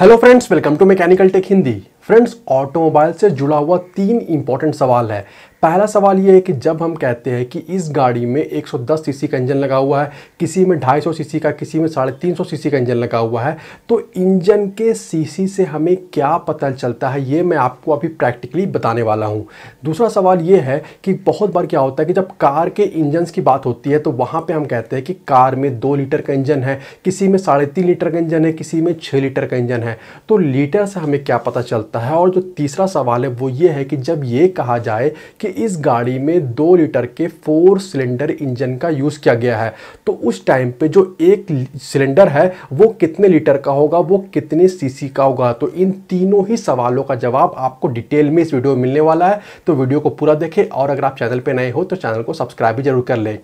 hello friends welcome to mechanical tech Hindi friends automobile से जुड़ा हुआ तीन इंपॉर्टेंट सवाल है पहला सवाल ये है कि जब हम कहते हैं कि इस गाड़ी में 110 सीसी का इंजन लगा हुआ है किसी में 250 सीसी का किसी में साढ़े तीन सीसी का इंजन लगा हुआ है तो इंजन के सीसी से हमें क्या पता चलता है ये मैं आपको अभी प्रैक्टिकली बताने वाला हूँ दूसरा सवाल ये है कि बहुत बार क्या होता है कि जब कार के इंजन की बात होती है तो वहाँ पर हम कहते हैं कि कार में दो लीटर का इंजन है किसी में साढ़े लीटर का इंजन है किसी में छः लीटर का इंजन है तो लीटर से हमें क्या पता चलता सकता है और जो तीसरा सवाल है वो ये है कि जब ये कहा जाए कि इस गाड़ी में दो लीटर के फोर सिलेंडर इंजन का यूज़ किया गया है तो उस टाइम पे जो एक सिलेंडर है वो कितने लीटर का होगा वो कितने सीसी का होगा तो इन तीनों ही सवालों का जवाब आपको डिटेल में इस वीडियो में मिलने वाला है तो वीडियो को पूरा देखें और अगर आप चैनल पर नए हो तो चैनल को सब्सक्राइब भी जरूर कर लें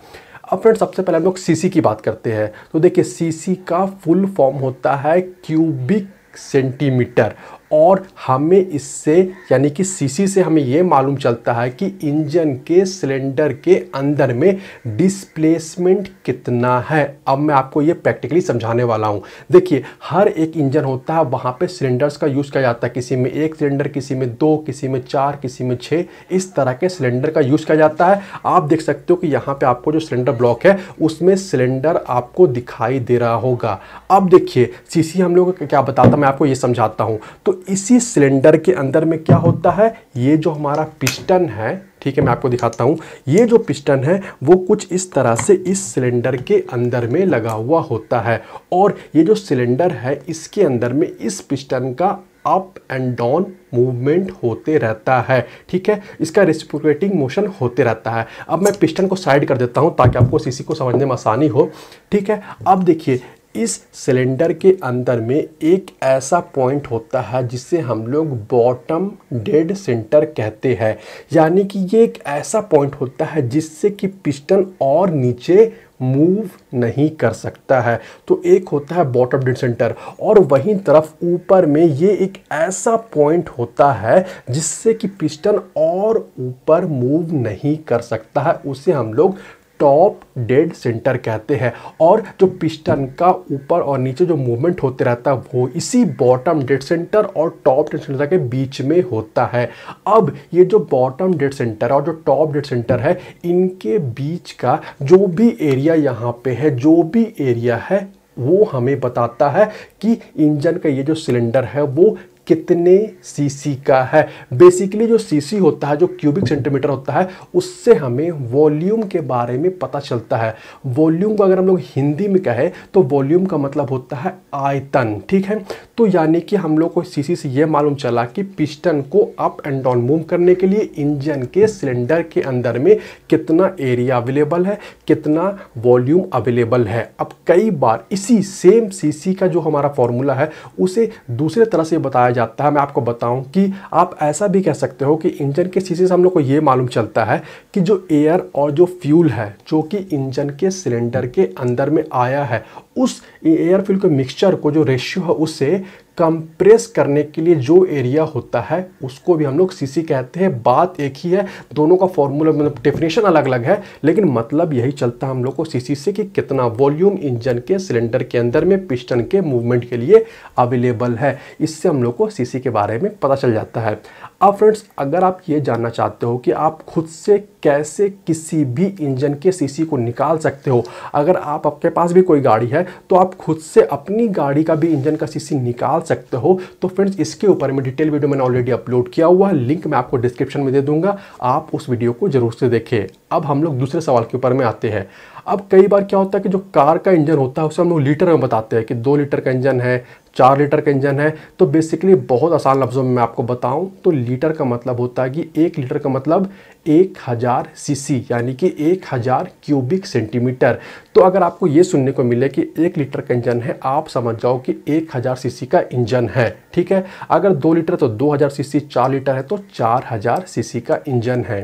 अब फ्रेंड सबसे पहले हम लोग सीसी की बात करते हैं तो देखिए सीसी का फुल फॉर्म होता है क्यूबिक सेंटीमीटर और हमें इससे यानी कि सीसी से हमें ये मालूम चलता है कि इंजन के सिलेंडर के अंदर में डिस्प्लेसमेंट कितना है अब मैं आपको ये प्रैक्टिकली समझाने वाला हूँ देखिए हर एक इंजन होता है वहाँ पे सिलेंडर्स का यूज़ किया जाता है किसी में एक सिलेंडर किसी में दो किसी में चार किसी में छः इस तरह के सिलेंडर का यूज़ किया जाता है आप देख सकते हो कि यहाँ पर आपको जो सिलेंडर ब्लॉक है उसमें सिलेंडर आपको दिखाई दे रहा होगा अब देखिए सी हम लोग क्या बताता मैं आपको ये समझाता हूँ तो इसी सिलेंडर के अंदर में क्या होता है ये जो हमारा पिस्टन है ठीक है मैं आपको दिखाता हूँ ये जो पिस्टन है वो कुछ इस तरह से इस सिलेंडर के अंदर में लगा हुआ होता है और ये जो सिलेंडर है इसके अंदर में इस पिस्टन का अप एंड डाउन मूवमेंट होते रहता है ठीक है इसका रेसिप्रोकेटिंग मोशन होते रहता है अब मैं पिस्टन को साइड कर देता हूँ ताकि आपको सीसी को समझने में आसानी हो ठीक है अब देखिए इस सिलेंडर के अंदर में एक ऐसा पॉइंट होता है जिसे हम लोग बॉटम डेड सेंटर कहते हैं यानी कि ये एक ऐसा पॉइंट होता है जिससे कि पिस्टन और नीचे मूव नहीं कर सकता है तो एक होता है बॉटम डेड सेंटर और वहीं तरफ ऊपर में ये एक ऐसा पॉइंट होता है जिससे कि पिस्टन और ऊपर मूव नहीं कर सकता है उसे हम लोग टॉप डेड सेंटर कहते हैं और जो पिस्टन का ऊपर और नीचे जो मूवमेंट होते रहता है वो इसी बॉटम डेड सेंटर और टॉप डेड सेंटर के बीच में होता है अब ये जो बॉटम डेड सेंटर और जो टॉप डेड सेंटर है इनके बीच का जो भी एरिया यहाँ पे है जो भी एरिया है वो हमें बताता है कि इंजन का ये जो सिलेंडर है वो कितने सीसी का है बेसिकली जो सीसी होता है जो क्यूबिक सेंटीमीटर होता है उससे हमें वॉल्यूम के बारे में पता चलता है वॉल्यूम को अगर हम लोग हिंदी में कहें तो वॉल्यूम का मतलब होता है आयतन ठीक है तो यानी कि हम लोग को सीसी से ये मालूम चला कि पिस्टन को अप एंड डाउन मूव करने के लिए इंजन के सिलेंडर के अंदर में कितना एरिया अवेलेबल है कितना वॉल्यूम अवेलेबल है अब कई बार इसी सेम सी का जो हमारा फॉर्मूला है उसे दूसरे तरह से बताया जा जाता है मैं आपको बताऊं कि आप ऐसा भी कह सकते हो कि इंजन के सीसी से हम लोग को ये मालूम चलता है कि जो एयर और जो फ्यूल है जो कि इंजन के सिलेंडर के अंदर में आया है उस एयर फ्यूल के मिक्सचर को जो रेशियो है उसे कंप्रेस करने के लिए जो एरिया होता है उसको भी हम लोग सीसी कहते हैं बात एक ही है दोनों का फॉर्मूला मतलब डेफिनेशन अलग अलग है लेकिन मतलब यही चलता है हम लोग को सीसी से कि कितना वॉल्यूम इंजन के सिलेंडर के अंदर में पिस्टन के मूवमेंट के लिए अवेलेबल है इससे हम लोग को सीसी के बारे में पता चल जाता है अब फ्रेंड्स अगर आप ये जानना चाहते हो कि आप खुद से कैसे किसी भी इंजन के सी को निकाल सकते हो अगर आप आपके पास भी कोई गाड़ी है है तो आप खुद से अपनी गाड़ी का भी इंजन का सीसी निकाल सकते हो तो फ्रेंड्स इसके ऊपर मैं डिटेल वीडियो मैंने ऑलरेडी अपलोड किया हुआ है लिंक मैं आपको डिस्क्रिप्शन में दे दूंगा आप उस वीडियो को जरूर से देखें अब हम लोग दूसरे सवाल के ऊपर में आते हैं अब कई बार क्या होता है कि जो कार का इंजन होता है उसे हम लोग लीटर में बताते हैं कि दो लीटर का इंजन है चार लीटर का इंजन है तो बेसिकली बहुत आसान लफ्ज़ों में मैं आपको बताऊं तो लीटर का मतलब होता है कि एक लीटर का मतलब एक हज़ार सी यानी कि एक हज़ार क्यूबिक सेंटीमीटर तो अगर आपको ये सुनने को मिले कि एक लीटर का इंजन है आप समझ जाओ कि एक हज़ार सी का इंजन है ठीक है अगर दो लीटर तो दो हज़ार सी चार लीटर है तो चार हज़ार सी का इंजन है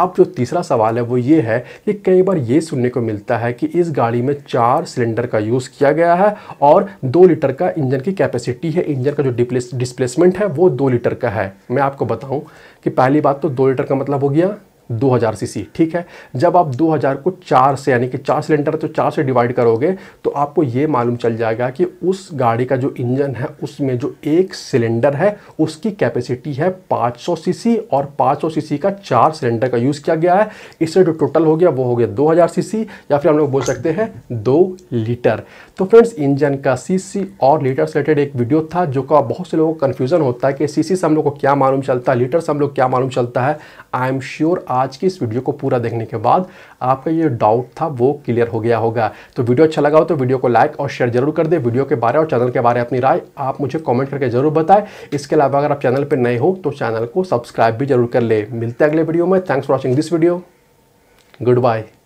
अब जो तीसरा सवाल है वो ये है कि कई बार ये सुनने को मिलता है कि इस गाड़ी में चार सिलेंडर का यूज़ किया गया है और दो लीटर का इंजन की कैपेसिटी है इंजन का जो डिप्लेस डिस्प्लेसमेंट है वो दो लीटर का है मैं आपको बताऊँ कि पहली बात तो दो लीटर का मतलब हो गया 2000 सीसी ठीक है जब आप 2000 को चार से यानी कि चार सिलेंडर तो चार से डिवाइड करोगे तो आपको ये मालूम चल जाएगा कि उस गाड़ी का जो इंजन है उसमें जो एक सिलेंडर है उसकी कैपेसिटी है 500 सीसी और 500 सीसी का चार सिलेंडर का यूज़ किया गया है इससे जो टोटल हो गया वो हो गया 2000 सीसी या फिर हम लोग बोल सकते हैं दो लीटर तो फ्रेंड्स इंजन का सीसी और लीटर से रिलेटेड एक वीडियो था जो का बहुत से लोगों को कन्फ्यूज़न होता है कि सीसी से हम लोग को क्या मालूम चलता है लीटर से हम लोग क्या मालूम चलता है आई एम श्योर आप आज की इस वीडियो को पूरा देखने के बाद आपका ये डाउट था वो क्लियर हो गया होगा तो वीडियो अच्छा लगा हो तो वीडियो को लाइक और शेयर जरूर कर दे वीडियो के बारे और चैनल के बारे में अपनी राय आप मुझे कॉमेंट करके जरूर बताएं इसके अलावा अगर आप चैनल पर नए हो तो चैनल को सब्सक्राइब भी जरूर कर ले मिलते हैं अगले वीडियो में thanks for watching this video good bye